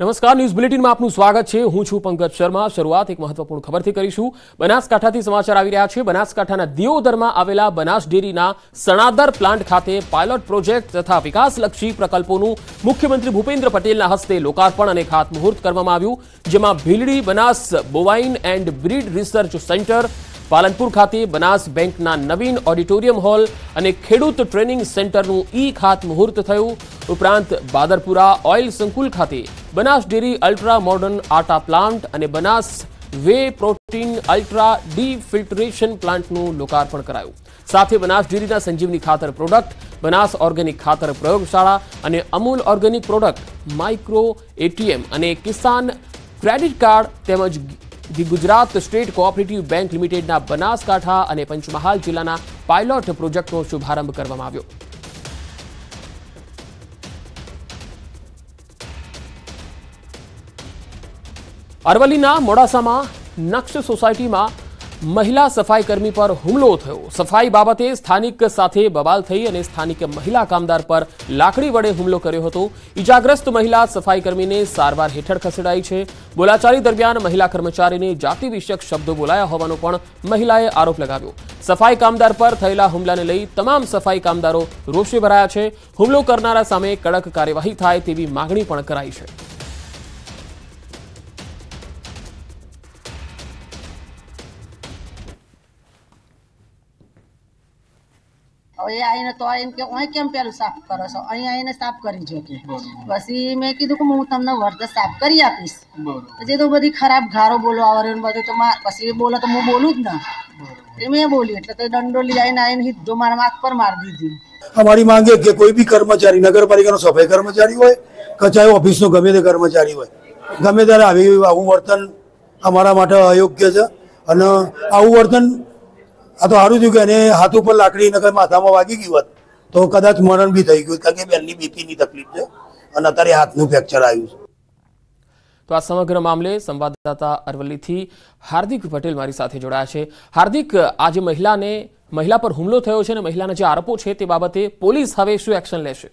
નમસ્કાર ન્યૂઝ બુલેટિનમાં આપનું સ્વાગત છે હું છું પંકજ શર્મા શરૂઆત એક મહત્વપૂર્ણ ખબરથી કરીશું બનાસકાંઠાથી સમાચાર આવી રહ્યા છે બનાસકાંઠાના દિયોદરમાં આવેલા બનાસ ડેરીના સણાદર પ્લાન્ટ ખાતે પાયલોટ પ્રોજેક્ટ તથા વિકાસલક્ષી પ્રકલ્પોનું મુખ્યમંત્રી ભૂપેન્દ્ર પટેલના હસ્તે લોકાર્પણ અને ખાતમુહૂર્ત કરવામાં આવ્યું જેમાં Bhildi Banas bovine and breed research centre Palanpur ખાતે બનાસ બેંકના નવીન ઓડિટોરિયમ હોલ અને ખેડૂત ટ્રેનિંગ સેન્ટરનું ઈ ખાતમુહૂર્ત થયું ઉપરાંત બાદરપુરા ઓઇલ સંકુલ ખાતે Banas dairy ultra modern atta plant અને Banas whey protein ultra dia filtration પ્લાન્ટનું લોકાર્પણ કરાયું સાથે બનાસ ડેરીના સંજીવની ખાતર પ્રોડક્ટ બનાસ ઓર્ગેનિક ખાતર પ્રયોગશાળા અને Amul organic product micro ATM અને કિસાન ક્રેડિટ કાર્ડ તેમજ the Gujarat state cooperative bank લિમિટેડના બનાસકાંઠા અને પંચમહાલ જિલ્લાના પાયલોટ પ્રોજેક્ટનો શુભારંભ કરવામાં આવ્યો અરવલ્લીના મોડાસામાં નક્ષ સોસાયટીમાં મહિલા સફાઈકર્મી પર હુમલો થયો સફાઈ બાબતે સ્થાનિક સાથે બવાલ થઈ અને સ્થાનિક મહિલા કામદાર પર લાકડી વડે હુમલો કર્યો હતો ઇજાગ્રસ્ત મહિલા સફાઈ કર્મીને સારવાર હેઠળ ખસેડાઈ છે બોલાચાલી દરમિયાન મહિલા કર્મચારીને જાતિવિષયક શબ્દો બોલાયા હોવાનો પણ મહિલાએ આરોપ લગાવ્યો સફાઈ કામદાર પર થયેલા હુમલાને લઈ તમામ સફાઈ કામદારો રોષે ભરાયા છે હુમલો કરનારા સામે કડક કાર્યવાહી થાય તેવી માગણી પણ કરાઈ છે હવે એ આવીને તો એમ કે અહીં કેમ પેલું સાફ કરો છો અહીં એને સાફ કરી જો કે પછી મેં કીધું કે હું તમને વર્ધ સાફ કરી આપીશ પછી તો બધી ખરાબ ઘારો બોલો આવે બધું તો પછી બોલો તો હું બોલું જ ને એ મેં બોલી એટલે તો દંડો લઈ આવીને આવીને સીધો મારા માથ પર મારી દીધી અમારી માંગે કે કોઈ બી કર્મચારી નગરપાલિકાનો સફાઈ કર્મચારી હોય કચાય ઓફિસનો ગમે તે કર્મચારી હોય ગમે ત્યારે આવી આવું વર્તન અમારા માટે અયોગ્ય છે અને આવું વર્તન આ તો સારું થયું કે એને હાથ ઉપર લાકડી નગર માથામાં વાગી ગયું હોત તો કદાચ મરણ બી થઈ ગયું કારણ કે બેનની બીપીની તકલીફ છે અને અત્યારે હાથનું ફ્રેક્ચર આવ્યું છે તો આ સમગ્ર મામલે સંવાદદાતા અરવલ્લીથી હાર્દિક પટેલ મારી સાથે જોડાયા છે હાર્દિક આજે મહિલાને મહિલા પર હુમલો થયો છે અને મહિલાના જે આરોપો છે તે બાબતે પોલીસ હવે શું એક્શન લેશે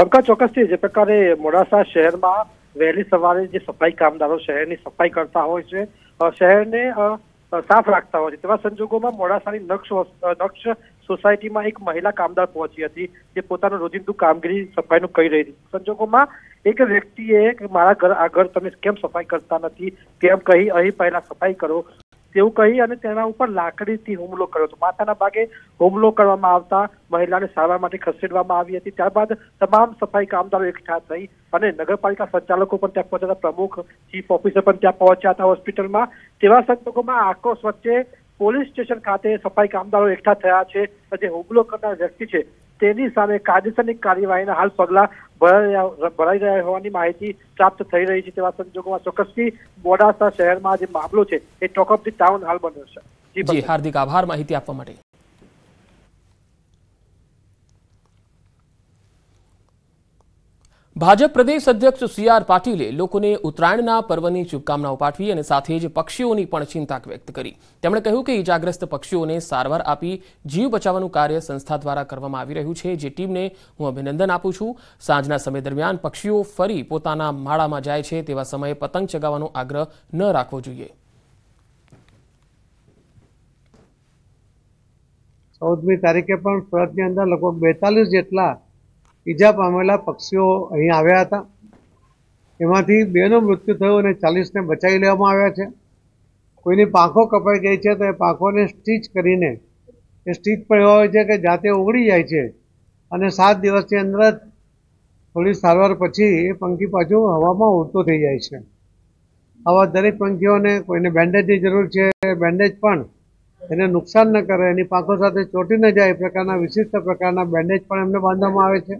પંકજ ચોક્કસથી જે પ્રકારે મોડાસા શહેરમાં વહેલી સવારે જે સફાઈ કામદારો શહેરની સફાઈ કરતા હોય છે શહેરને સાફ રાખતા હોય છે તેવા સંજોગોમાં મોડાસાની નક્ષ નક્ષ સોસાયટીમાં એક મહિલા કામદાર પહોંચી હતી જે પોતાનું રોજિંદુ કામગીરી સફાઈનું કરી રહી હતી સંજોગોમાં એક વ્યક્તિએ મારા ઘર આ ઘર તમે કેમ સફાઈ કરતા નથી કેમ કહી અહીં પહેલા સફાઈ કરો તેવું કહી અને તેના ઉપર લાકડીથી હુમલો કર્યો હતો માથાના ભાગે હુમલો કરવામાં આવતા મહિલાને સારવાર માટે ખસેડવામાં આવી હતી ત્યારબાદ તમામ સફાઈ કામદારો એકઠા થઈ અને નગરપાલિકા સંચાલકો પણ ત્યાં પહોંચ્યા પ્રમુખ ચીફ ઓફિસર પણ ત્યાં પહોંચ્યા હતા હોસ્પિટલમાં તેવા સંજોગોમાં આક્રોશ વચ્ચે પોલીસ સ્ટેશન ખાતે સફાઈ કામદારો એકઠા થયા છે જે હુમલો કરનાર વ્યક્તિ છે તેની સામે કાયદેસરની કાર્યવાહીના હાલ પગલા ભરાઈ રહ્યા હોવાની માહિતી પ્રાપ્ત થઈ રહી છે તેવા સંજોગોમાં ચોક્કસથી મોડાસા શહેરમાં જે મામલો છે એ ટોક ધી ટાઉન હાલ બન્યો છે જી હાર્દિક આભાર માહિતી આપવા માટે ભાજપ પ્રદેશ અધ્યક્ષ સી આર પાટીલે લોકોને ઉત્તરાયણના પર્વની શુભકામનાઓ પાઠવી અને સાથે જ પક્ષીઓની પણ ચિંતા વ્યક્ત કરી તેમણે કહ્યું કે ઇજાગ્રસ્ત પક્ષીઓને સારવાર આપી જીવ બચાવવાનું કાર્ય સંસ્થા દ્વારા કરવામાં આવી રહ્યું છે જે ટીમને હું અભિનંદન આપું છું સાંજના સમય દરમિયાન પક્ષીઓ ફરી પોતાના માળામાં જાય છે તેવા સમયે પતંગ ચગાવવાનો આગ્રહ ન રાખવો જોઈએ ચૌદમી તારીખે પણ સુરતની અંદર લગભગ બેતાલીસ જેટલા ઈજા પામેલા પક્ષીઓ અહીં આવ્યા હતા એમાંથી બેનું મૃત્યુ થયું અને ચાલીસને બચાવી લેવામાં આવ્યા છે કોઈની પાંખો કપાઈ ગઈ છે તો એ પાંખોને સ્ટીચ કરીને એ સ્ટીચ પણ એવા હોય છે કે જાતે ઓગળી જાય છે અને સાત દિવસની અંદર જ થોડી સારવાર પછી એ પંખી પાછું હવામાં ઉડતો થઈ જાય છે આવા દરેક પંખીઓને કોઈને બેન્ડેજની જરૂર છે બેન્ડેજ પણ એને નુકસાન ન કરે એની પાંખો સાથે ચોટી ન જાય એ પ્રકારના વિશિષ્ટ પ્રકારના બેન્ડેજ પણ એમને બાંધવામાં આવે છે